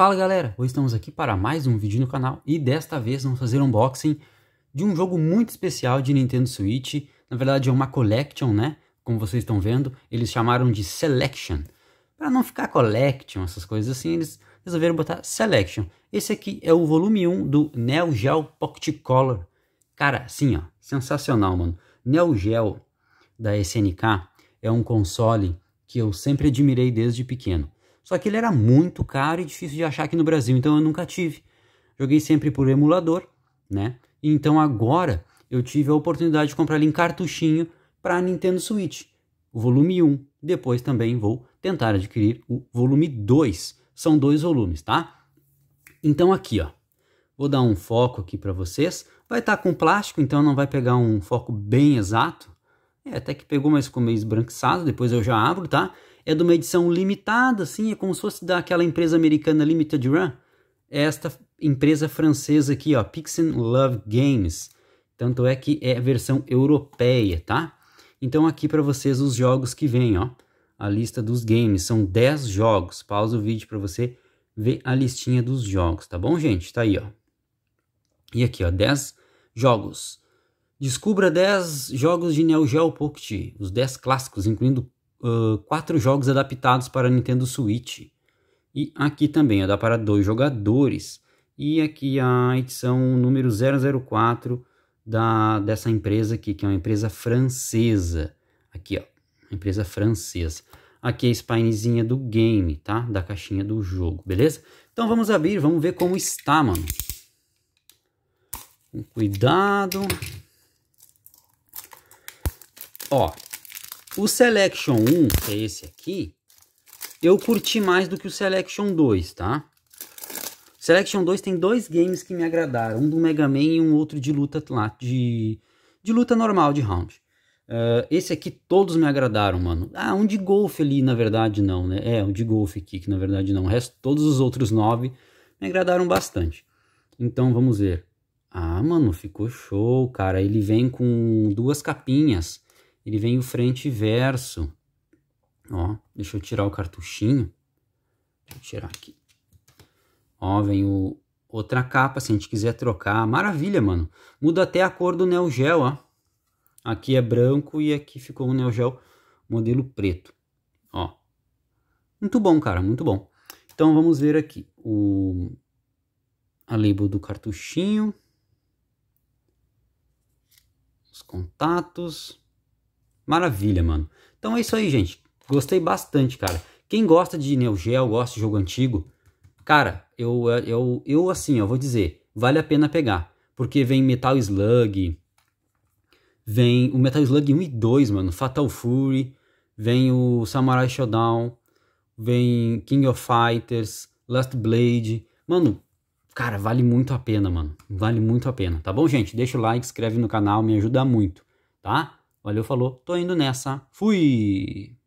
Fala galera, hoje estamos aqui para mais um vídeo no canal e desta vez vamos fazer um unboxing de um jogo muito especial de Nintendo Switch, na verdade é uma collection né, como vocês estão vendo, eles chamaram de Selection, para não ficar collection, essas coisas assim, eles resolveram botar Selection, esse aqui é o volume 1 do Neo Geo Pocket Color, cara sim, ó, sensacional mano, Neo Geo da SNK é um console que eu sempre admirei desde pequeno, só que ele era muito caro e difícil de achar aqui no Brasil, então eu nunca tive. Joguei sempre por emulador, né? Então agora eu tive a oportunidade de comprar ele em cartuchinho para Nintendo Switch, o volume 1. Depois também vou tentar adquirir o volume 2. São dois volumes, tá? Então aqui, ó. Vou dar um foco aqui para vocês. Vai estar tá com plástico, então não vai pegar um foco bem exato. É, até que pegou, mas ficou meio esbranquiçado. Depois eu já abro, tá? é de uma edição limitada, assim, é como se fosse daquela empresa americana Limited Run. É esta empresa francesa aqui, ó, Pixen Love Games. Tanto é que é a versão europeia, tá? Então aqui para vocês os jogos que vem, ó. A lista dos games, são 10 jogos. Pausa o vídeo para você ver a listinha dos jogos, tá bom, gente? Tá aí, ó. E aqui, ó, 10 jogos. Descubra 10 jogos de Neo Geo Pocket, os 10 clássicos, incluindo uh, quatro jogos adaptados para Nintendo Switch. E aqui também, dá para dois jogadores. E aqui a edição número 004 da, dessa empresa aqui, que é uma empresa francesa. Aqui, ó, empresa francesa. Aqui é a spinezinha do game, tá? Da caixinha do jogo, beleza? Então vamos abrir, vamos ver como está, mano. Com cuidado. Ó, o Selection 1, que é esse aqui, eu curti mais do que o Selection 2, tá? O Selection 2 tem dois games que me agradaram, um do Mega Man e um outro de luta lá, de, de luta normal, de round. Uh, esse aqui todos me agradaram, mano. Ah, um de golfe ali, na verdade, não, né? É, um de golfe aqui, que na verdade não. O resto, todos os outros nove me agradaram bastante. Então, vamos ver. Ah, mano, ficou show, cara. Ele vem com duas capinhas ele vem o frente e verso. Ó, deixa eu tirar o cartuchinho. Vou tirar aqui. Ó, vem o outra capa, se a gente quiser trocar. Maravilha, mano. Muda até a cor do Neo Geo, ó. Aqui é branco e aqui ficou o Neo Geo modelo preto. Ó. Muito bom, cara, muito bom. Então vamos ver aqui o a label do cartuchinho. Os contatos. Maravilha, mano. Então é isso aí, gente. Gostei bastante, cara. Quem gosta de Neo Geo, gosta de jogo antigo, cara, eu, eu, eu assim, eu vou dizer, vale a pena pegar. Porque vem Metal Slug, vem o Metal Slug 1 e 2, mano, Fatal Fury, vem o Samurai Shodown, vem King of Fighters, Last Blade. Mano, cara, vale muito a pena, mano. Vale muito a pena, tá bom, gente? Deixa o like, inscreve no canal, me ajuda muito, tá? Valeu, falou. Tô indo nessa. Fui!